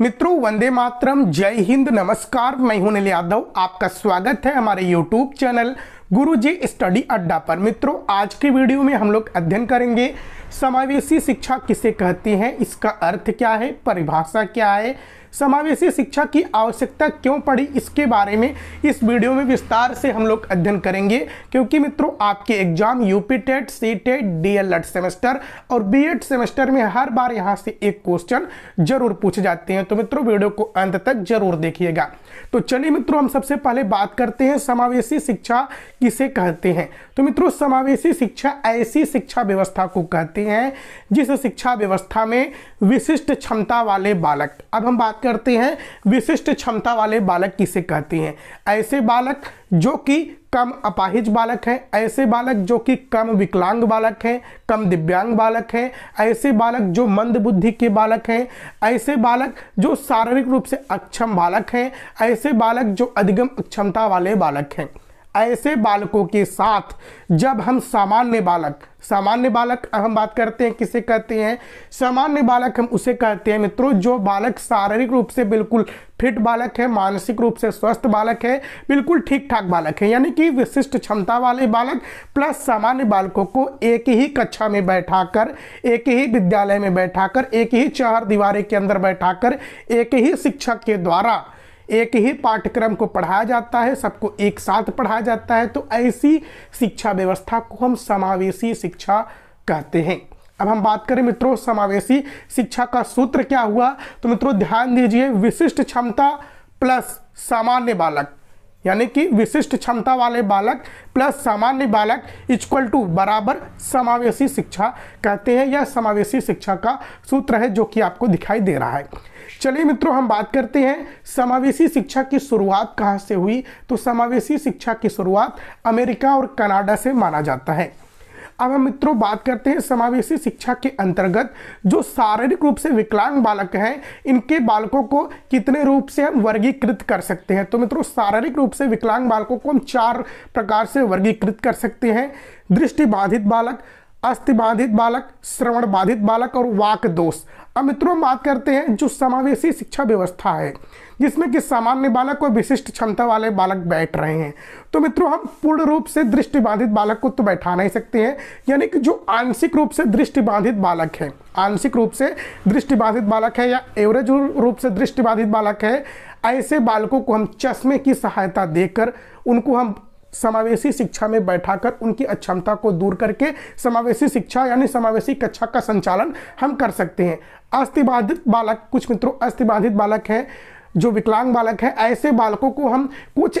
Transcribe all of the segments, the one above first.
मित्रों वंदे मातरम जय हिंद नमस्कार मैं हूं नील यादव आपका स्वागत है हमारे यूट्यूब चैनल गुरुजी स्टडी अड्डा पर मित्रों आज के वीडियो में हम लोग अध्ययन करेंगे समावेशी शिक्षा किसे कहती हैं इसका अर्थ क्या है परिभाषा क्या है समावेशी शिक्षा की आवश्यकता क्यों पड़ी इसके बारे में इस वीडियो में विस्तार से हम लोग अध्ययन करेंगे क्योंकि मित्रों आपके exam UP TET C TET D semester और बी सेमेस्टर में हर बार यहाँ से एक क्वेश्चन जरूर पूछे जाते हैं तो मित्रों वीडियो को अंत तक जरूर देखिएगा तो चलिए मित्रों हम सबसे पहले बात करते हैं समावेशी शिक्षा किसे कहते हैं तो मित्रों समावेशी शिक्षा ऐसी शिक्षा व्यवस्था को कहते हैं जिस शिक्षा व्यवस्था में विशिष्ट क्षमता वाले बालक अब हम बात करते हैं विशिष्ट क्षमता वाले बालक किसे कहते हैं ऐसे बालक जो कि कम अपाहिज बालक हैं ऐसे बालक जो कि कम विकलांग बालक हैं कम दिव्यांग बालक हैं ऐसे बालक जो मंद बुद्धि के बालक हैं ऐसे बालक जो शारीरिक रूप से अक्षम बालक हैं ऐसे बालक जो अधिगम अक्षमता वाले बालक हैं ऐसे बालकों के साथ जब हम सामान्य बालक सामान्य बालक हम बात करते हैं किसे कहते हैं सामान्य बालक हम उसे कहते हैं मित्रों जो बालक शारीरिक रूप से बिल्कुल फिट बालक है मानसिक रूप से स्वस्थ बालक है बिल्कुल ठीक ठाक बालक है यानी कि विशिष्ट क्षमता वाले बालक प्लस सामान्य बालकों को एक ही कक्षा में बैठाकर एक ही विद्यालय में बैठाकर एक ही चार दीवारे के अंदर बैठाकर एक ही शिक्षक के द्वारा एक ही पाठ्यक्रम को पढ़ाया जाता है सबको एक साथ पढ़ाया जाता है तो ऐसी शिक्षा व्यवस्था को हम समावेशी शिक्षा कहते हैं अब हम बात करें मित्रों समावेशी शिक्षा का सूत्र क्या हुआ तो मित्रों ध्यान दीजिए विशिष्ट क्षमता प्लस सामान्य बालक यानी कि विशिष्ट क्षमता वाले बालक प्लस सामान्य बालक इक्वल टू बराबर समावेशी शिक्षा कहते हैं या समावेशी शिक्षा का सूत्र है जो कि आपको दिखाई दे रहा है चलिए मित्रों हम बात करते हैं समावेशी शिक्षा की शुरुआत कहाँ से हुई तो समावेशी शिक्षा की शुरुआत अमेरिका और कनाडा से माना जाता है अब हम मित्रों बात करते हैं समावेशी शिक्षा के अंतर्गत जो शारीरिक रूप से विकलांग बालक हैं इनके बालकों को कितने रूप से हम वर्गीकृत कर सकते हैं तो मित्रों शारीरिक रूप से विकलांग बालकों को हम चार प्रकार से वर्गीकृत कर सकते हैं दृष्टिबाधित बालक अस्थि बाधित बालक श्रवण बाधित बालक और वाक दोष अब मित्रों बात करते हैं जो समावेशी शिक्षा व्यवस्था है जिसमें कि सामान्य बालक और विशिष्ट क्षमता वाले बालक बैठ रहे हैं तो मित्रों हम पूर्ण रूप से दृष्टि बाधित बालक को तो बैठा नहीं सकते हैं यानी कि जो आंशिक रूप से दृष्टि बाधित बालक है आंशिक रूप से दृष्टि बाधित बालक है या एवरेज रूप से दृष्टि बाधित बालक है ऐसे बालकों को हम चश्मे की सहायता देकर उनको हम समावेशी शिक्षा में बैठाकर उनकी अक्षमता को दूर करके समावेशी शिक्षा यानी समावेशी कक्षा का संचालन हम कर सकते हैं अस्थिबाधित बालक कुछ मित्रों अस्थिबाधित बालक हैं जो विकलांग बालक है ऐसे बालकों को हम कुछ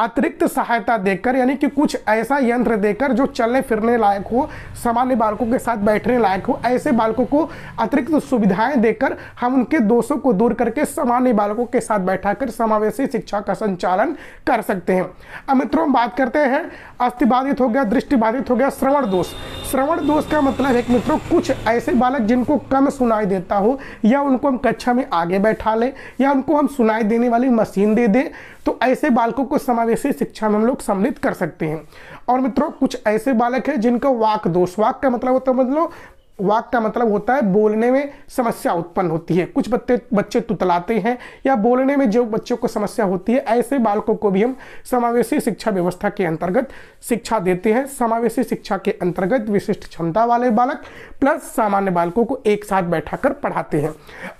अतिरिक्त सहायता देकर यानी कि कुछ ऐसा यंत्र देकर जो चलने फिरने लायक हो सामान्य बालकों के साथ बैठने लायक हो ऐसे बालकों को अतिरिक्त सुविधाएं देकर हम उनके दोषों को दूर करके सामान्य बालकों के साथ बैठाकर समावेशी शिक्षा का संचालन कर सकते हैं अब मित्रों बात करते हैं अस्थिबाधित हो गया दृष्टिबाधित हो गया श्रवण दोष श्रवण दोष का मतलब है कि मित्रों कुछ ऐसे बालक जिनको कम सुनाई देता हो या उनको हम कक्षा में आगे बैठा लें या उनको हम सुनाई देने वाली मशीन दे दें तो ऐसे बालकों को समावेशी शिक्षा में हम लोग सम्मिलित कर सकते हैं और मित्रों कुछ ऐसे बालक हैं जिनका वाक दोष वाक का मतलब होता है मतलब वाक का मतलब होता है बोलने में समस्या उत्पन्न होती है कुछ बच्चे बच्चे तुतलाते हैं या बोलने में जो बच्चों को समस्या होती है ऐसे बालकों को भी हम समावेशी शिक्षा व्यवस्था के अंतर्गत शिक्षा देते हैं समावेशी शिक्षा के अंतर्गत विशिष्ट क्षमता वाले बालक प्लस सामान्य बालकों को एक साथ बैठा पढ़ाते हैं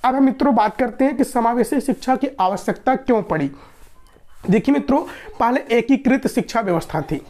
अब हम मित्रों बात करते हैं कि समावेशी शिक्षा की आवश्यकता क्यों पड़ी देखिए मित्रों पहले एकीकृत शिक्षा व्यवस्था थी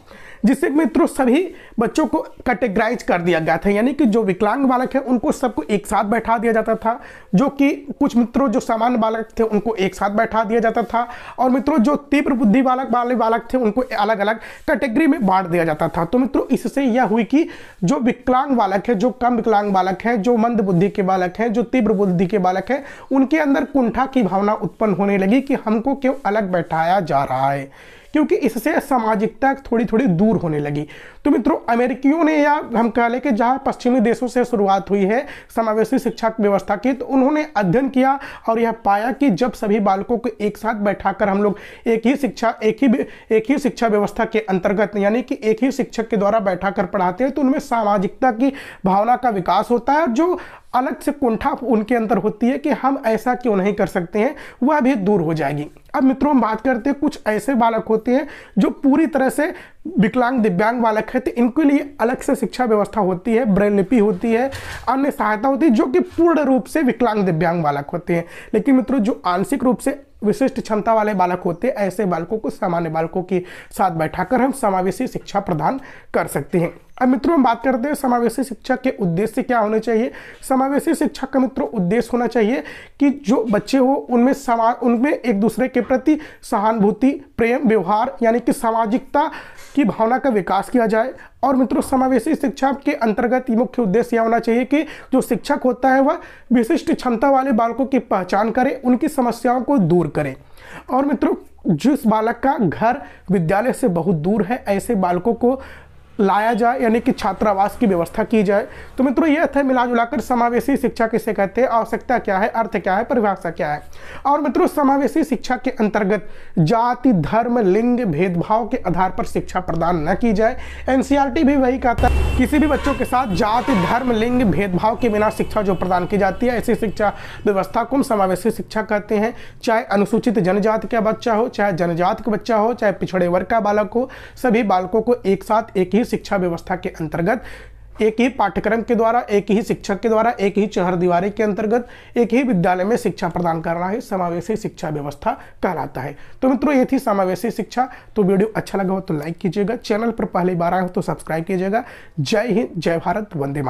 जिससे मित्रों सभी बच्चों को कैटेगराइज कर दिया गया था यानी कि जो विकलांग बालक है उनको सबको एक साथ बैठा दिया जाता था जो कि कुछ मित्रों जो सामान्य बालक थे उनको एक साथ बैठा दिया जाता था और मित्रों जो तीव्र बुद्धि बालक वाले बालक थे उनको अलग अलग कैटेगरी में बांट दिया जाता था तो मित्रों इससे यह हुई कि जो विकलांग बालक है जो कम विकलांग बालक है जो मंद बुद्धि के बालक हैं जो तीव्र बुद्धि के बालक हैं उनके अंदर कुंठा की भावना उत्पन्न होने लगी कि हमको क्यों अलग बैठाया जा रहा है क्योंकि इससे सामाजिकता थोड़ी थोड़ी दूर होने लगी तो मित्रों अमेरिकियों ने या हम कह लें कि जहाँ पश्चिमी देशों से शुरुआत हुई है समावेशी शिक्षा व्यवस्था की तो उन्होंने अध्ययन किया और यह पाया कि जब सभी बालकों को एक साथ बैठा हम लोग एक ही शिक्षा एक ही एक ही शिक्षा व्यवस्था के अंतर्गत यानी कि एक ही शिक्षक के द्वारा बैठा पढ़ाते हैं तो उनमें सामाजिकता की भावना का विकास होता है जो अलग से कुंठा उनके अंदर होती है कि हम ऐसा क्यों नहीं कर सकते हैं वह भी दूर हो जाएगी अब मित्रों हम बात करते हैं कुछ ऐसे बालक होते हैं जो पूरी तरह से विकलांग दिव्यांग बालक है तो इनके लिए अलग से शिक्षा व्यवस्था होती है ब्रेल लिपि होती है अन्य सहायता होती है जो कि पूर्ण रूप से विकलांग दिव्यांग बालक होते हैं लेकिन मित्रों जो आंशिक रूप से विशिष्ट क्षमता वाले बालक होते हैं ऐसे बालकों को सामान्य बालकों के साथ बैठाकर हम समावेशी शिक्षा प्रदान कर सकते हैं अब मित्रों हम बात करते हैं समावेशी शिक्षा के उद्देश्य क्या होने चाहिए समावेशी शिक्षा का मित्रों उद्देश्य होना चाहिए कि जो बच्चे हो उनमें समा उनमें एक दूसरे के प्रति सहानुभूति प्रेम व्यवहार यानी कि सामाजिकता की भावना का विकास किया जाए और मित्रों समावेशी शिक्षा के अंतर्गत मुख्य उद्देश्य यह होना चाहिए कि जो शिक्षक होता है वह विशिष्ट क्षमता वाले बालकों की पहचान करे उनकी समस्याओं को दूर करे और मित्रों जिस बालक का घर विद्यालय से बहुत दूर है ऐसे बालकों को लाया जाए यानी कि छात्रावास की व्यवस्था की जाए तो मित्रों यह थे मिला जुलाकर समावेशी शिक्षा किसे कहते हैं आवश्यकता क्या है अर्थ क्या है परिभाषा क्या है और मित्रों समावेशी शिक्षा के अंतर्गत जाति धर्म लिंग भेदभाव के आधार पर शिक्षा प्रदान न की जाए एनसीईआरटी भी वही कहता है किसी भी बच्चों के साथ जाति धर्म लिंग भेदभाव के बिना शिक्षा जो प्रदान की जाती है ऐसी शिक्षा व्यवस्था को हम समावेशी शिक्षा कहते हैं चाहे अनुसूचित जनजाति का बच्चा हो चाहे जनजाति का बच्चा हो चाहे पिछड़े वर्ग का बालक हो सभी बालकों को एक साथ एक ही ही शिक्षा व्यवस्था के अंतर्गत एक ही पाठ्यक्रम के द्वारा एक ही शिक्षक के द्वारा एक ही चहर दीवारी के अंतर्गत एक ही विद्यालय में शिक्षा प्रदान करना है समावेशी शिक्षा व्यवस्था कहलाता है तो मित्रों ये थी समावेशी शिक्षा तो वीडियो अच्छा लगा हो तो लाइक कीजिएगा चैनल पर पहली बार आए हो तो सब्सक्राइब कीजिएगा जय हिंद जय भारत वंदे मातरम